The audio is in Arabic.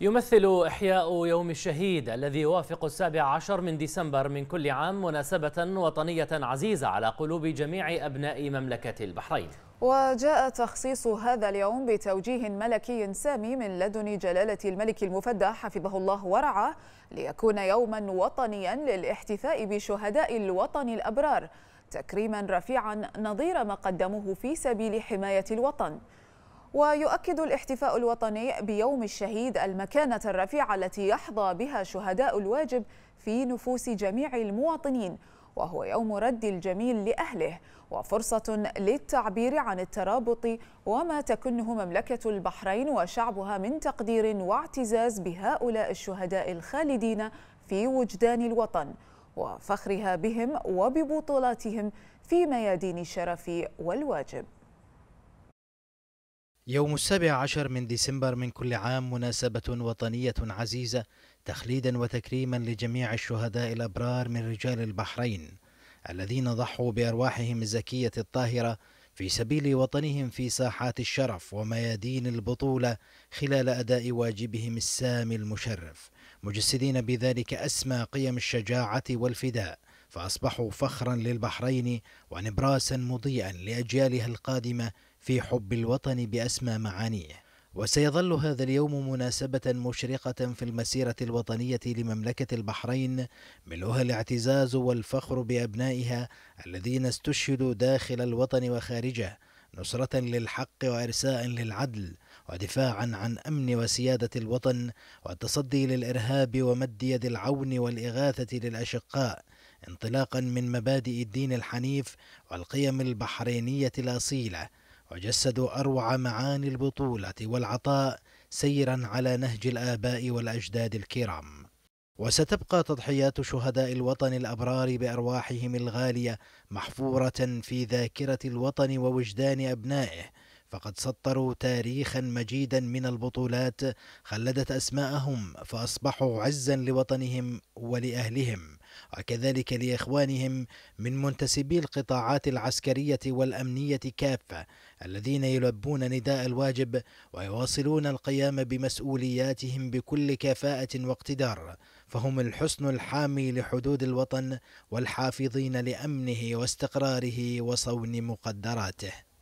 يمثل إحياء يوم الشهيد الذي يوافق السابع عشر من ديسمبر من كل عام مناسبة وطنية عزيزة على قلوب جميع أبناء مملكة البحرين وجاء تخصيص هذا اليوم بتوجيه ملكي سامي من لدن جلالة الملك المفدى حفظه الله ورعاه ليكون يوما وطنيا للاحتفاء بشهداء الوطن الأبرار تكريما رفيعا نظير ما قدموه في سبيل حماية الوطن ويؤكد الاحتفاء الوطني بيوم الشهيد المكانة الرفيعة التي يحظى بها شهداء الواجب في نفوس جميع المواطنين وهو يوم رد الجميل لأهله وفرصة للتعبير عن الترابط وما تكنه مملكة البحرين وشعبها من تقدير واعتزاز بهؤلاء الشهداء الخالدين في وجدان الوطن وفخرها بهم وببطولاتهم في ميادين الشرف والواجب يوم السابع عشر من ديسمبر من كل عام مناسبة وطنية عزيزة تخليدا وتكريما لجميع الشهداء الأبرار من رجال البحرين الذين ضحوا بأرواحهم الزكية الطاهرة في سبيل وطنهم في ساحات الشرف وميادين البطولة خلال أداء واجبهم السامي المشرف مجسدين بذلك أسمى قيم الشجاعة والفداء فأصبحوا فخرا للبحرين ونبراسا مضيئا لأجيالها القادمة في حب الوطن بأسمى معانيه وسيظل هذا اليوم مناسبة مشرقة في المسيرة الوطنية لمملكة البحرين ملؤها الاعتزاز والفخر بأبنائها الذين استشهدوا داخل الوطن وخارجه نصرة للحق وإرساء للعدل ودفاعا عن أمن وسيادة الوطن والتصدي للإرهاب ومد يد العون والإغاثة للأشقاء انطلاقا من مبادئ الدين الحنيف والقيم البحرينية الأصيلة وجسدوا أروع معاني البطولة والعطاء سيرا على نهج الآباء والأجداد الكرام وستبقى تضحيات شهداء الوطن الأبرار بأرواحهم الغالية محفورة في ذاكرة الوطن ووجدان أبنائه فقد سطروا تاريخا مجيدا من البطولات خلدت أسماءهم فأصبحوا عزا لوطنهم ولأهلهم وكذلك لإخوانهم من منتسبي القطاعات العسكرية والأمنية كافة الذين يلبون نداء الواجب ويواصلون القيام بمسؤولياتهم بكل كفاءة واقتدار فهم الحصن الحامي لحدود الوطن والحافظين لأمنه واستقراره وصون مقدراته